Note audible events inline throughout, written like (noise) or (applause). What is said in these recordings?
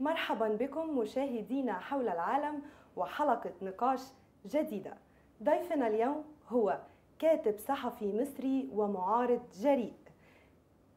مرحبا بكم مشاهدينا حول العالم وحلقة نقاش جديدة ضيفنا اليوم هو كاتب صحفي مصري ومعارض جريء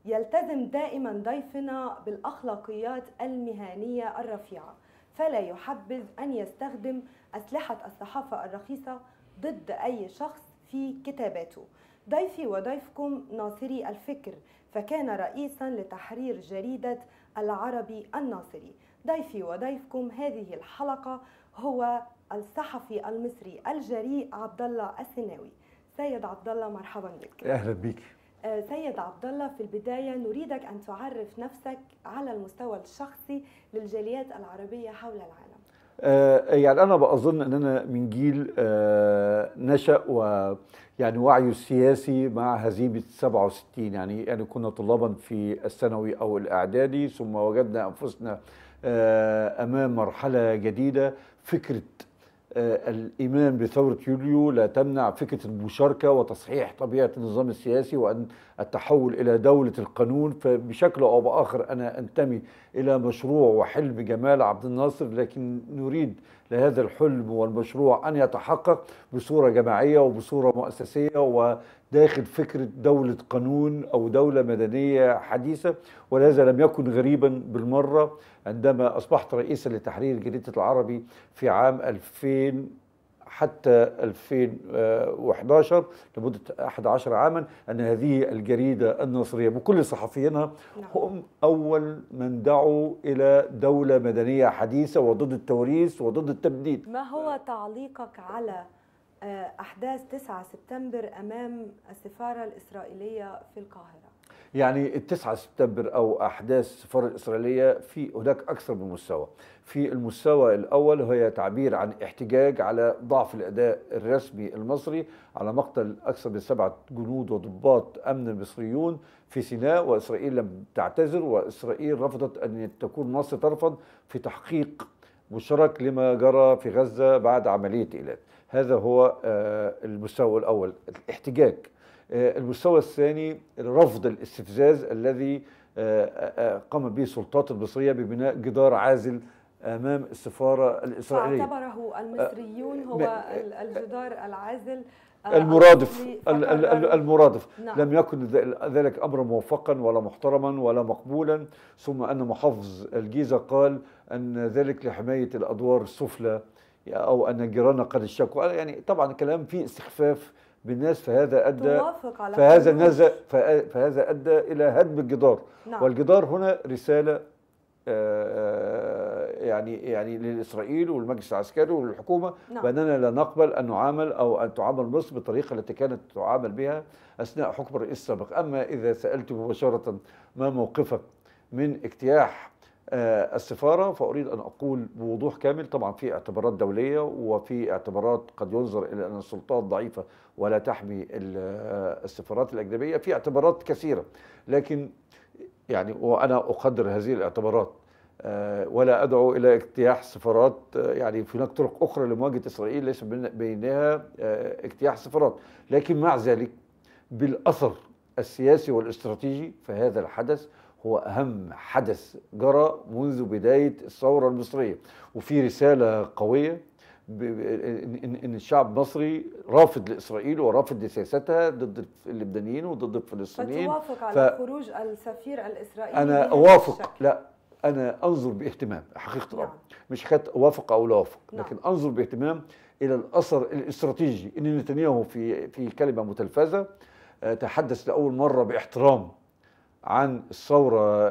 يلتزم دائما ضيفنا بالأخلاقيات المهنية الرفيعة فلا يحبذ أن يستخدم أسلحة الصحافة الرخيصة ضد أي شخص في كتاباته ضيفي وضيفكم ناصري الفكر فكان رئيسا لتحرير جريدة العربي الناصري ضيفي وضيفكم هذه الحلقة هو الصحفي المصري الجريء عبد الله السناوي سيد عبد الله مرحبا بك اهلا بك آه، سيد عبد الله في البداية نريدك أن تعرف نفسك على المستوى الشخصي للجاليات العربية حول العالم آه، يعني أنا بأظن أن أنا من جيل آه، نشأ و يعني وعيه السياسي مع هزيمة 67 يعني يعني كنا طلابا في الثانوي أو الإعدادي ثم وجدنا أنفسنا آه، امام مرحله جديده فكره آه، الايمان بثوره يوليو لا تمنع فكره المشاركه وتصحيح طبيعه النظام السياسي وان التحول الى دوله القانون فبشكل او باخر انا انتمي الى مشروع وحلم جمال عبد الناصر لكن نريد لهذا الحلم والمشروع ان يتحقق بصوره جماعيه وبصوره مؤسسيه و داخل فكرة دولة قانون أو دولة مدنية حديثة ولهذا لم يكن غريبا بالمرة عندما أصبحت رئيسا لتحرير جريدة العربي في عام 2000 حتى 2011 آه، لمدة 11 عاما أن هذه الجريدة الناصرية بكل صحفيينها نعم. هم أول من دعوا إلى دولة مدنية حديثة وضد التوريث وضد التبديد ما هو تعليقك على آه، أحداث 9 سبتمبر أمام السفارة الإسرائيلية في القاهرة يعني 9 سبتمبر أو أحداث السفارة الإسرائيلية في هناك أكثر من مستوى في المستوى الأول هي تعبير عن احتجاج على ضعف الأداء الرسمي المصري على مقتل أكثر من سبعة جنود وضباط أمن مصريون في سيناء وإسرائيل لم تعتذر وإسرائيل رفضت أن تكون مصر ترفض في تحقيق مشترك لما جرى في غزة بعد عملية إيلات هذا هو آه، المستوى الأول الاحتجاج آه، المستوى الثاني رفض الاستفزاز الذي آه، قام به السلطات المصرية ببناء جدار عازل امام السفاره الاسرائيليه فاعتبره المصريون هو الجدار العازل المرادف المرادف نعم. لم يكن ذلك امرا موفقا ولا محترما ولا مقبولا ثم ان محافظ الجيزه قال ان ذلك لحمايه الادوار السفلى او ان جيراننا قد اشتكوا يعني طبعا كلام فيه استخفاف بالناس فهذا ادى على فهذا نزل فهذا ادى الى هدم الجدار نعم. والجدار هنا رساله آه، آه، يعني يعني للاسرائيل والمجلس العسكري والحكومه نعم. باننا لا نقبل ان نعامل او ان تعامل مصر بالطريقه التي كانت تعامل بها اثناء حكم الرئيس السابق، اما اذا سالت مباشره ما موقفك من اجتياح آه، السفارة فأريد أن أقول بوضوح كامل طبعا في اعتبارات دولية وفي اعتبارات قد ينظر إلى أن السلطات ضعيفة ولا تحمي آه، السفارات الأجنبية في اعتبارات كثيرة لكن يعني وأنا أقدر هذه الاعتبارات آه، ولا أدعو إلى اجتياح سفارات يعني في هناك طرق أخرى لمواجهة إسرائيل ليس بينها اجتياح سفارات لكن مع ذلك بالأثر السياسي والاستراتيجي فهذا الحدث هو أهم حدث جرى منذ بداية الثورة المصرية وفي رسالة قوية ان الشعب المصري رافض لاسرائيل ورافض لسياستها ضد اللبنانيين وضد الفلسطينيين فتوافق على ف... خروج السفير الاسرائيلي انا اوافق لا انا انظر باهتمام حقيقه الامر نعم. مش حكايه اوافق او لا اوافق نعم. لكن انظر باهتمام الى الاثر الاستراتيجي ان نتنياهو في في كلمه متلفزه آه، تحدث لاول مره باحترام عن الثورة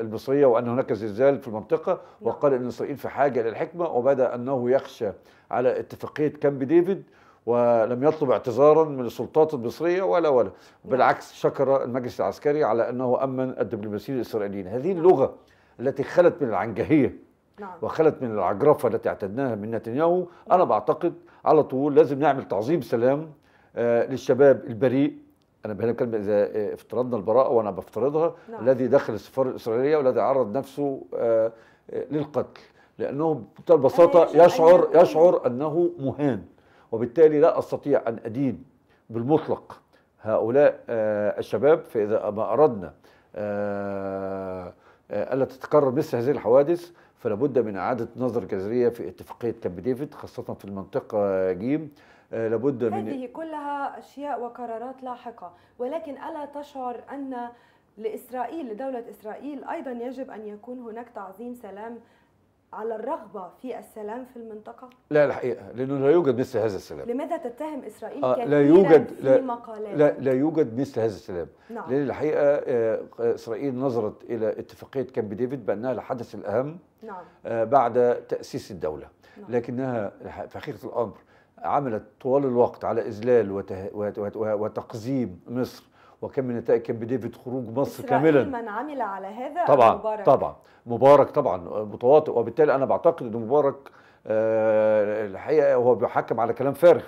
المصرية وأن هناك زلزال في المنطقة نعم. وقال أن إسرائيل في حاجة للحكمة وبدأ أنه يخشى على اتفاقية كامب ديفيد ولم يطلب اعتذارا من السلطات المصرية ولا ولا نعم. بالعكس شكر المجلس العسكري على أنه أمن الدبلوماسيين الإسرائيليين هذه نعم. اللغة التي خلت من العنجهية نعم. وخلت من العجرفة التي اعتدناها من نتنياهو أنا بعتقد على طول لازم نعمل تعظيم سلام آه، للشباب البريء انا بتكلم اذا افترضنا البراءه وانا بفترضها نعم. الذي دخل السفاره الاسرائيليه والذي عرض نفسه آه، للقتل لانه بكل بساطه يشعر يشعر انه مهان وبالتالي لا استطيع ان ادين بالمطلق هؤلاء آه، الشباب فاذا ما اردنا آه، الا تتكرر مثل هذه الحوادث فلابد من اعاده نظر جذريه في اتفاقيه كامب ديفيد خاصه في المنطقه جيم آه، لابد من هذه كلها أشياء وقرارات لاحقة ولكن ألا تشعر أن لإسرائيل لدولة إسرائيل أيضا يجب أن يكون هناك تعظيم سلام على الرغبة في السلام في المنطقة؟ لا الحقيقة لأنه لا يوجد مثل هذا السلام لماذا تتهم إسرائيل آه لا يوجد في لا مقالات؟ لا, لا يوجد مثل هذا السلام نعم. لأن الحقيقة آه، إسرائيل نظرت إلى اتفاقية كامب ديفيد بأنها الحدث الأهم نعم. آه، بعد تأسيس الدولة نعم. لكنها في حقيقة الأمر عملت طوال الوقت على إذلال وته... وتقزيم مصر وكان من نتائج كان بديفيد خروج مصر كاملا من عمل على هذا طبعا مبارك طبعا مبارك طبعا متواطئ وبالتالي انا بعتقد ان مبارك آه الحقيقه هو بيحكم على كلام فارغ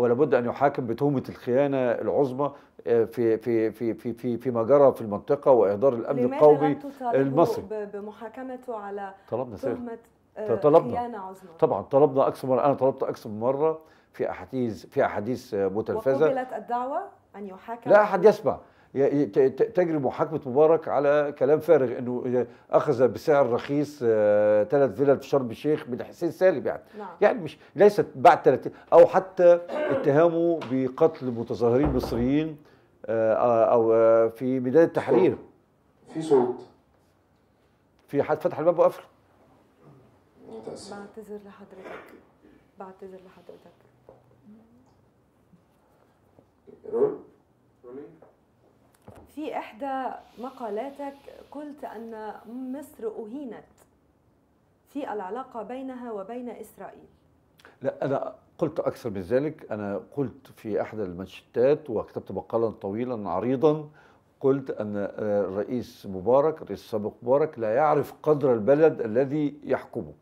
هو لابد ان يحاكم بتهمه الخيانه العظمى آه، في في في في في فيما جرى في المنطقه واهدار الامن القومي المصري بمحاكمته على طلبنا تهمه آه، طلبنا طبعا طلبنا اكثر مره انا طلبت اكثر من مره في احاديث في احاديث آه، متلفزه وقبلت الدعوه ان يحاكم لا احد يسمع تجري محاكمه مبارك على كلام فارغ انه اخذ بسعر رخيص ثلاث آه، فيلل في شرم الشيخ من حسين سالم يعني نعم. يعني مش ليست بعد 30 او حتى اتهامه بقتل متظاهرين مصريين او في ميدان التحرير في صوت في حد فتح الباب وقفله بعتذر لحضرتك بعتذر لحضرتك رول في إحدى مقالاتك قلت أن مصر أهينت في العلاقة بينها وبين إسرائيل لا أنا قلت أكثر من ذلك أنا قلت في أحد المانشيتات وكتبت مقالا طويلا عريضا قلت أن آه، الرئيس مبارك الرئيس السابق مبارك لا يعرف قدر البلد الذي يحكمه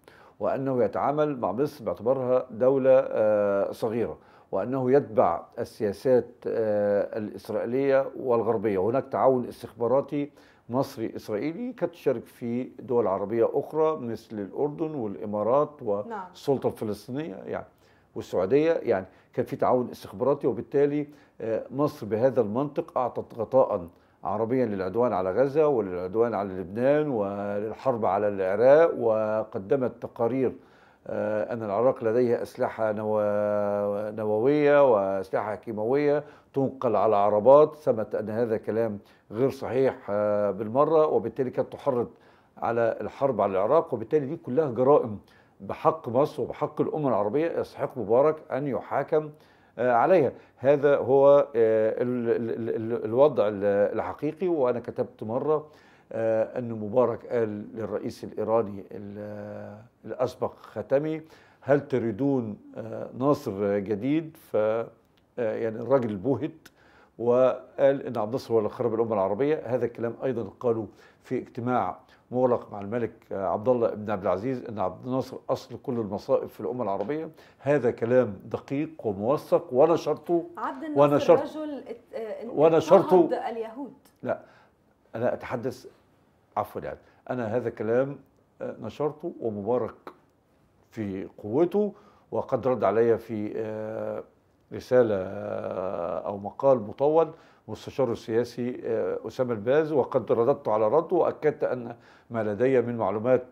وأنه يتعامل مع مصر باعتبارها دولة آه، صغيرة وأنه يتبع السياسات آه، الإسرائيلية والغربية وهناك تعاون استخباراتي مصري إسرائيلي كانت تشارك في دول عربية أخرى مثل الأردن والإمارات والسلطة نعم. الفلسطينية يعني والسعودية يعني كان في تعاون استخباراتي وبالتالي آه، مصر بهذا المنطق أعطت غطاء عربيا للعدوان على غزة وللعدوان على لبنان وللحرب على العراق وقدمت تقارير آه، أن العراق لديها أسلحة نووية وأسلحة كيماوية تنقل على عربات ثبت أن هذا كلام غير صحيح آه، بالمرة وبالتالي كانت تحرض على الحرب على العراق وبالتالي دي كلها جرائم بحق مصر وبحق الأمة العربية يستحق مبارك أن يحاكم آه، عليها هذا هو آه، الوضع الحقيقي وأنا كتبت مرة آه، أن مبارك قال للرئيس الإيراني الأسبق ختمي هل تريدون ناصر جديد ف يعني الراجل بوهت وقال ان عبد الناصر هو اللي خرب الامه العربيه هذا الكلام ايضا قالوا في اجتماع مغلق مع الملك عبد الله بن عبد العزيز ان عبد الناصر اصل كل المصائب في الامه العربيه هذا كلام دقيق وموثق ونشرته عبد الناصر ونشرت رجل ونشرته اليهود لا انا اتحدث عفوا يعني انا هذا كلام آه، نشرته ومبارك في قوته وقد رد علي في آه، رسالة آه، أو مقال مطول مستشار السياسي آه، أسامة الباز وقد رددت على رد وأكدت أن ما لدي من معلومات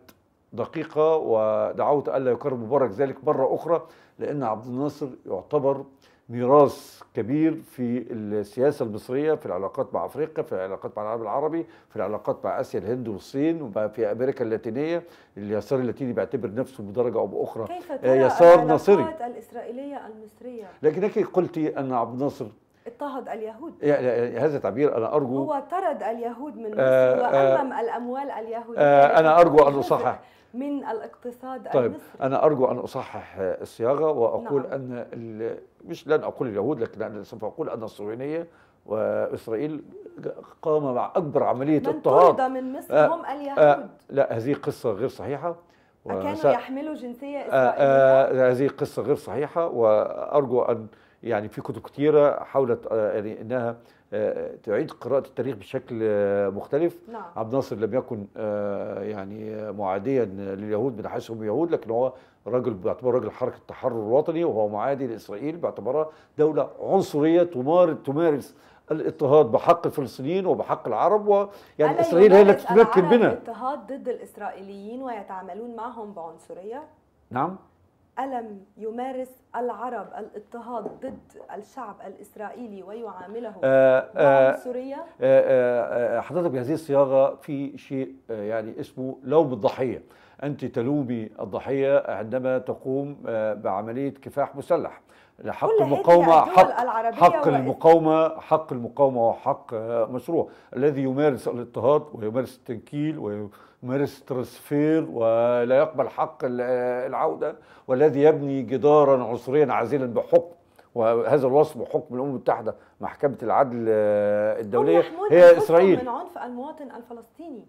دقيقة ودعوت ألا يكرر مبارك ذلك مرة أخرى لأن عبد الناصر يعتبر ميراث كبير في السياسة المصرية في العلاقات مع أفريقيا في العلاقات مع العالم العربي في العلاقات مع آسيا الهند والصين وفي أمريكا اللاتينية اليسار اللاتيني بيعتبر نفسه بدرجة أو بأخرى كيف آه، ترى يسار نصري الإسرائيلية المصريه لكنك قلتي أن عبد الناصر اضطهد اليهود يعني هذا تعبير انا ارجو هو طرد اليهود من مصر آه، آه، وعمم الاموال اليهوديه انا ارجو ان (laughs) اصحح من الاقتصاد طيب المصري. أنا أرجو أن أصحح الصياغة وأقول نعم. أن مش لن أقول اليهود لكن سوف أقول أن الصهيونية وإسرائيل قام مع أكبر عملية اضطهاد من, من مصر آه هم آه، اليهود آه لا هذه قصة غير صحيحة وكانوا يحملوا جنسية إسرائيلية آه آه هذه قصة غير صحيحة وأرجو أن يعني في كتب كثيره حاولت آه، يعني انها آه، تعيد قراءة التاريخ بشكل آه، مختلف نعم. عبد الناصر لم يكن يعني معاديا لليهود من حيث هم يهود لكن هو رجل باعتباره رجل حركة التحرر الوطني وهو معادي لإسرائيل باعتبارها دولة عنصرية تمارس الاضطهاد بحق الفلسطينيين وبحق العرب ويعني اسرائيل هي التي تمكن بنا الاضطهاد ضد الاسرائيليين ويتعاملون معهم بعنصريه؟ نعم ألم يمارس العرب الاضطهاد ضد الشعب الإسرائيلي ويعامله آه, آه، سوريا؟ آه،, آه آه حضرتك بهذه الصياغة في شيء آه، يعني اسمه لوم الضحية أنت تلومي الضحية عندما تقوم بعملية كفاح مسلح حق المقاومة حق حق المقاومة حق المقاومة هو حق مشروع الذي يمارس الاضطهاد ويمارس التنكيل ويمارس ترسفير ولا يقبل حق العودة والذي يبني جدارا عنصريا عزيلا بحكم وهذا الوصف بحكم الامم المتحده محكمه العدل الدوليه هي اسرائيل من عنف المواطن الفلسطيني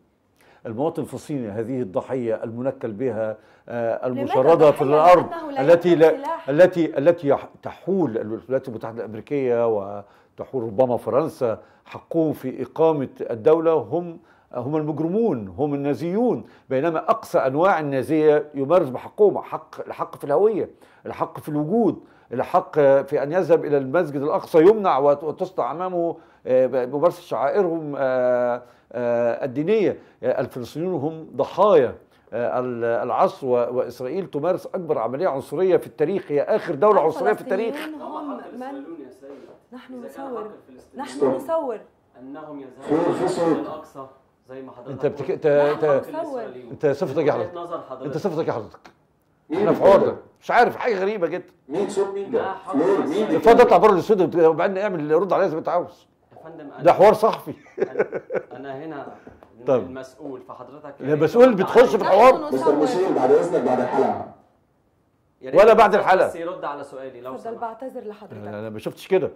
المواطن الفلسطيني هذه الضحيه المنكل بها آه، المشردة في الأرض التي لا التي التي تحول الولايات المتحدة الأمريكية وتحول ربما فرنسا حقهم في إقامة الدولة هم هم المجرمون هم النازيون بينما أقصى أنواع النازية يمارس بحقهم حق الحق في الهوية الحق في الوجود الحق في أن يذهب إلى المسجد الأقصى يمنع وتصنع أمامه آه، ممارسة شعائرهم آه، آه، الدينية الفلسطينيون هم ضحايا العصر وإسرائيل تمارس أكبر عملية عنصرية في التاريخ هي آخر دولة عنصرية في التاريخ هم من نحن نصور نحن نصور أنهم يذهبون الى الأقصى زي ما حضرتك انت بتك... انت انت صفتك يا حضرتك انت صفتك يا حضرتك مين في ده؟ مش عارف حاجه غريبه جدا مين صوت مين ده؟ فلور مين ده؟ اتفضل اطلع بره الاستوديو وبعدين اعمل رد عليا زي ما انت عاوز يا فندم ده حوار صحفي (laughs) انا هنا طب المسؤول فحضرتك المسؤول بتخش في الحوار مستر مشير بعد اذنك بعد الحلقه ولا بعد الحلقه بس يرد على سؤالي لو سمحت بعتذر لحضرتك انا ما شفتش كده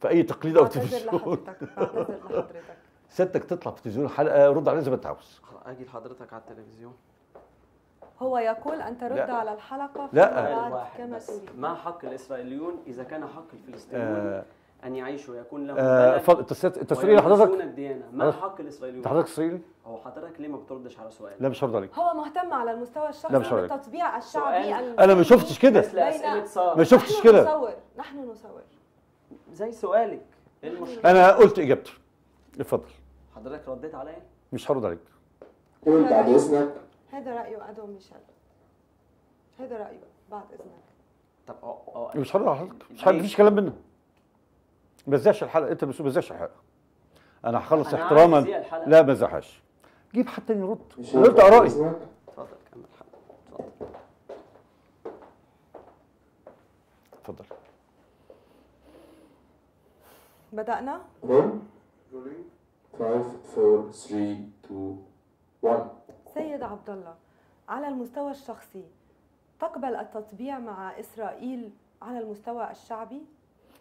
في اي تقليد او تلفزيون بعتذر لحضرتك (laughs) سيادتك تطلع في التلفزيون حلقه رد عليها زي ما انت عاوز اجي لحضرتك على التلفزيون هو يقول أن ترد لا. على الحلقة لا كما ما حق الإسرائيليون إذا كان حق الفلسطينيون آه. أن يعيشوا يكون لهم آه التسريب حضرتك الديانة ما حق الإسرائيليون حضرتك إسرائيلي؟ هو حضرتك ليه ما بتردش على سؤال؟ لا مش هرد عليك هو مهتم على المستوى الشخصي بالتطبيع الشعبي أنا ما شفتش كده ما شفتش كده نحن نصور نحن نصور زي سؤالك إيه المشكلة؟ أنا قلت إجابتي اتفضل حضرتك رديت عليا؟ مش هرد عليك قول بعد إذنك هذا رأيه أدو ميشيل هذا رأيه بعد إذنك طب أو مش حرق على حضرتك مش حر مفيش كلام منه مزاش الحلقة أنت مش مزاش الحلقة أنا هخلص احتراما لا مزحش جيب حد تاني يرد قلت آرائي اتفضل كمل حضرتك اتفضل بدأنا؟ 1 5 4 3 2 1 سيد عبد الله على المستوى الشخصي تقبل التطبيع مع اسرائيل على المستوى الشعبي؟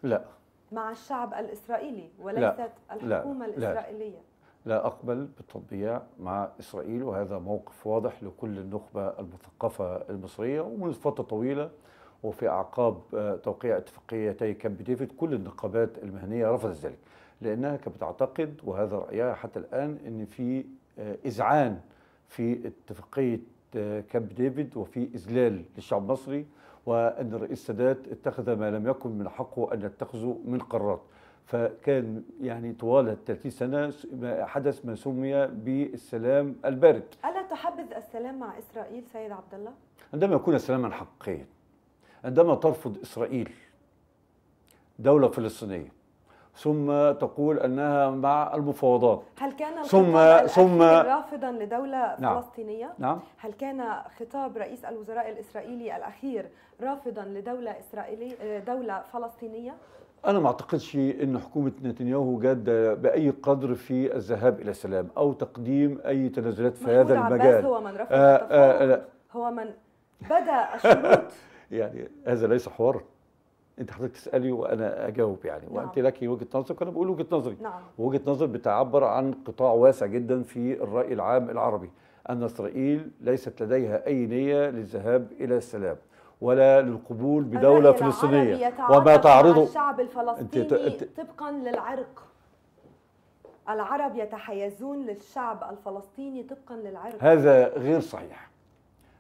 لا مع الشعب الاسرائيلي وليست لا. الحكومه لا. الاسرائيليه لا اقبل بالتطبيع مع اسرائيل وهذا موقف واضح لكل النخبه المثقفه المصريه ومنذ فتره طويله وفي اعقاب آه، توقيع اتفاقيتي كامب ديفيد كل النقابات المهنيه رفضت ذلك لانها كانت بتعتقد وهذا رايها حتى الان ان في اذعان آه، في اتفاقية آه، كامب ديفيد وفي إذلال للشعب المصري وأن الرئيس السادات اتخذ ما لم يكن من حقه أن يتخذه من قرارات فكان يعني طوال 30 سنة حدث ما سمي بالسلام البارد ألا تحبذ السلام مع إسرائيل سيد عبد الله؟ عندما يكون سلاما حقيقيا عندما ترفض إسرائيل دولة فلسطينية ثم تقول انها مع المفاوضات هل كان ثم ثم رافضا لدوله نعم فلسطينيه نعم هل كان خطاب رئيس الوزراء الاسرائيلي الاخير رافضا لدوله اسرائيليه دوله فلسطينيه أنا ما أعتقدش أن حكومة نتنياهو جادة بأي قدر في الذهاب إلى السلام أو تقديم أي تنازلات في هذا المجال هو من رفض آآ آه، آه، آه، آآ هو من بدأ الشروط (laughs) يعني هذا ليس حوار انت حضرتك تسالي وانا اجاوب يعني نعم. وانت لك وجهه نظرك وانا بقول وجهه نظري نعم. وجهه نظر بتعبر عن قطاع واسع جدا في الراي العام العربي ان اسرائيل ليست لديها اي نيه للذهاب الى السلام ولا للقبول بدوله فلسطينيه وما تعرضه الشعب الفلسطيني انت انت طبقا للعرق العرب يتحيزون للشعب الفلسطيني طبقا للعرق هذا غير صحيح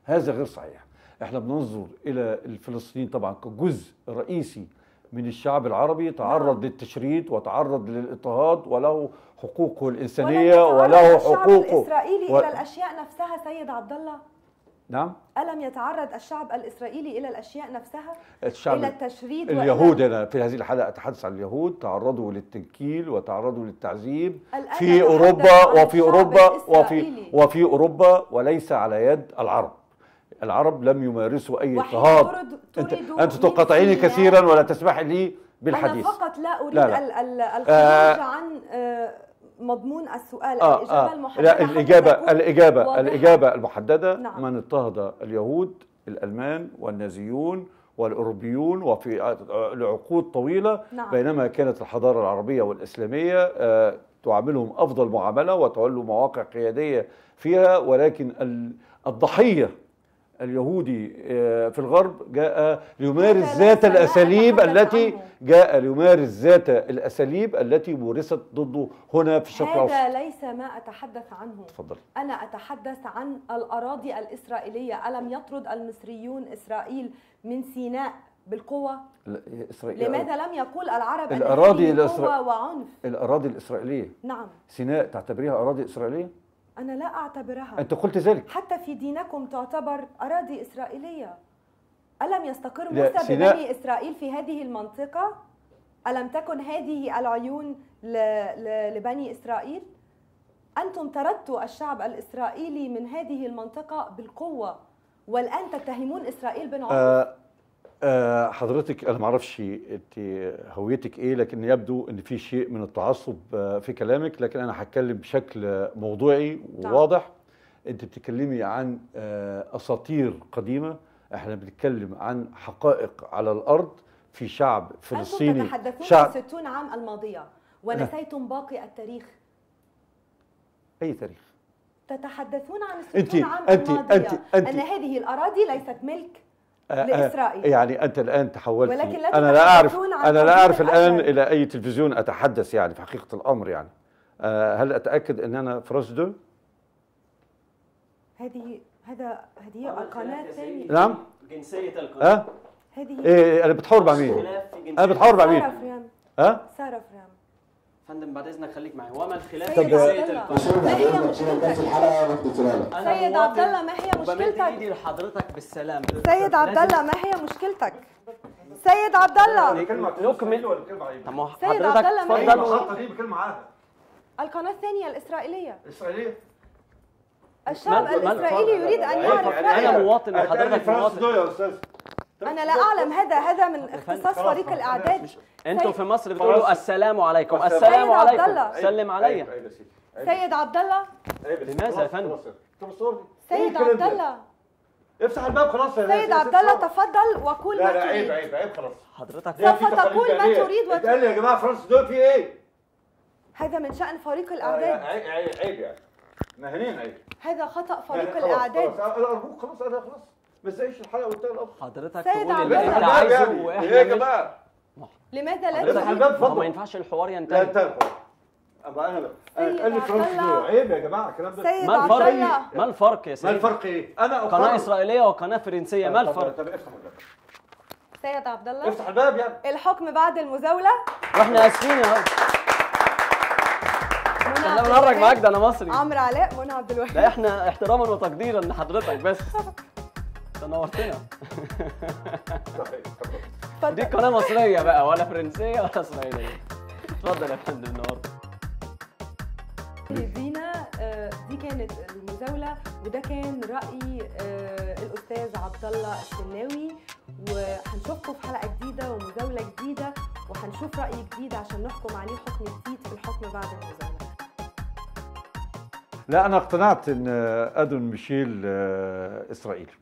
هذا غير صحيح احنا بننظر الى الفلسطينيين طبعا كجزء رئيسي من الشعب العربي تعرض نعم. للتشريد وتعرض للاضطهاد وله حقوقه الانسانيه وله حقوقه الشعب الاسرائيلي و... الى الاشياء نفسها سيد عبد الله نعم ألم يتعرض الشعب الإسرائيلي إلى الأشياء نفسها الشعب إلى التشريد اليهود أنا في هذه الحلقة أتحدث عن اليهود تعرضوا للتنكيل وتعرضوا للتعذيب في أوروبا وفي أوروبا وفي وفي أوروبا وليس على يد العرب العرب لم يمارسوا أي اضطهاد أنت, أنت تقاطعيني كثيرا ولا تسمحي لي بالحديث أنا فقط لا أريد لا لا. آه، الخروج آه عن آه، مضمون السؤال آه الإجابة آه المحددة لا الإجابة الإجابة الإجابة المحددة نعم. من اضطهد اليهود الألمان والنازيون والأوروبيون وفي آه، لعقود طويلة نعم. بينما كانت الحضارة العربية والإسلامية آه تعاملهم أفضل معاملة وتولوا مواقع قيادية فيها ولكن الضحية اليهودي آه، في الغرب جاء ليمارس ذات الأساليب التي جاء ليمارس ذات الأساليب التي مورست ضده هنا في الشرق الأوسط هذا ليس ما أتحدث عنه تفضل. أنا أتحدث عن الأراضي الإسرائيلية ألم يطرد المصريون إسرائيل من سيناء بالقوة إسرائيل لماذا لم يقول العرب الأراضي الإسرائيلية وعنف الأراضي الإسرائيلية نعم سيناء تعتبريها أراضي إسرائيلية أنا لا أعتبرها أنت قلت ذلك حتى في دينكم تعتبر أراضي إسرائيلية ألم يستقر موسى بني إسرائيل في هذه المنطقة؟ ألم تكن هذه العيون لبني إسرائيل؟ أنتم طردتوا الشعب الإسرائيلي من هذه المنطقة بالقوة والآن تتهمون إسرائيل بن عمر آه آه، حضرتك انا ما اعرفش انت هويتك ايه لكن يبدو ان في شيء من التعصب آه، في كلامك لكن انا هتكلم بشكل موضوعي نعم. وواضح انت بتتكلمي عن آه، اساطير قديمه احنا بنتكلم عن حقائق على الارض في شعب فلسطيني تتحدثون شعب 60 عام الماضيه ونسيتم باقي التاريخ اي تاريخ تتحدثون عن 60 عام أنت الماضيه أنت أنت أن هذه الاراضي ليست ملك آه، آه، لإسرائيل يعني أنت الآن تحولت ولكن لا أنا لا أعرف أنا لا أعرف الآن إلى أي تلفزيون أتحدث يعني في حقيقة الأمر يعني آه، هل أتأكد أن أنا في رشدون؟ هذه هذا هذه قناة ثانية نعم جنسية القناة ها؟ هذه إيه, إيه، أنا بتحاور مع مين؟ أنا بتحاور مع مين؟ سارة فرام أه؟ سارة فرام فندم بعد اذنك خليك معي وما الخلاف طب في سيد عبد الله ما هي مشكلتك ايدي لحضرتك بالسلام سيد عبد الله ما هي مشكلتك سيد عبد الله نكمل ولا كلمه عيب سيد عبد الله ما القناه الثانيه الاسرائيليه الاسرائيليه الشعب الاسرائيلي يريد ان يعرف رايه انا مواطن وحضرتك مواطن يا استاذ انا لا اعلم هذا هذا من اختصاص فريق الاعداد انتم في مصر بتقولوا السلام عليكم السلام عليكم سلم عليا سيد عبد الله لماذا يا فندم سيد إيه عبد الله افتح الباب خلاص يا سيد عبد الله تفضل وقول ما تريد لا عيب عيب عيب خلاص حضرتك سوف إيه، تقول ما تريد وتريد قال يا جماعه فرنسا دول في ايه؟ هذا من شأن فريق آه، الأعداد عيب عيب يعني مهنيا عيب هذا خطأ فريق الأعداد آه، آه، أرجوك خلاص أنا خلاص بس ايش الحلقه قلت لها حضرتك تقول اللي انت عايزه يعني واحنا ايه يا جماعه لماذا لا حضرتك ما ينفعش الحوار ينتهي لا أبقى أنا أنا ألف عيب يا جماعة الكلام ده ما الفرق إيه؟ ما الفرق يا سيد؟ ما الفرق إيه؟ أنا أقرر. قناة إسرائيلية وقناة فرنسية ما الفرق؟ طب افتح الباب سيد عبد الله افتح الباب يا الحكم بعد المزاولة واحنا آسفين يا رب انا بنهرج معاك ده انا مصري عمرو علاء منى عبد الوهاب لا احنا احتراما وتقديرا لحضرتك بس (laughs) نورتنا طيب، دي قناه مصريه بقى ولا فرنسيه ولا اسرائيليه اتفضل يا فندم نور دينا آه، دي كانت المزاوله وده كان راي آه، الاستاذ عبد الله السناوي وهنشوفكم في حلقه جديده ومزاوله جديده وهنشوف راي جديد عشان نحكم عليه حكم جديد في الحكم بعد المزاوله لا انا اقتنعت ان ادون ميشيل آه، اسرائيلي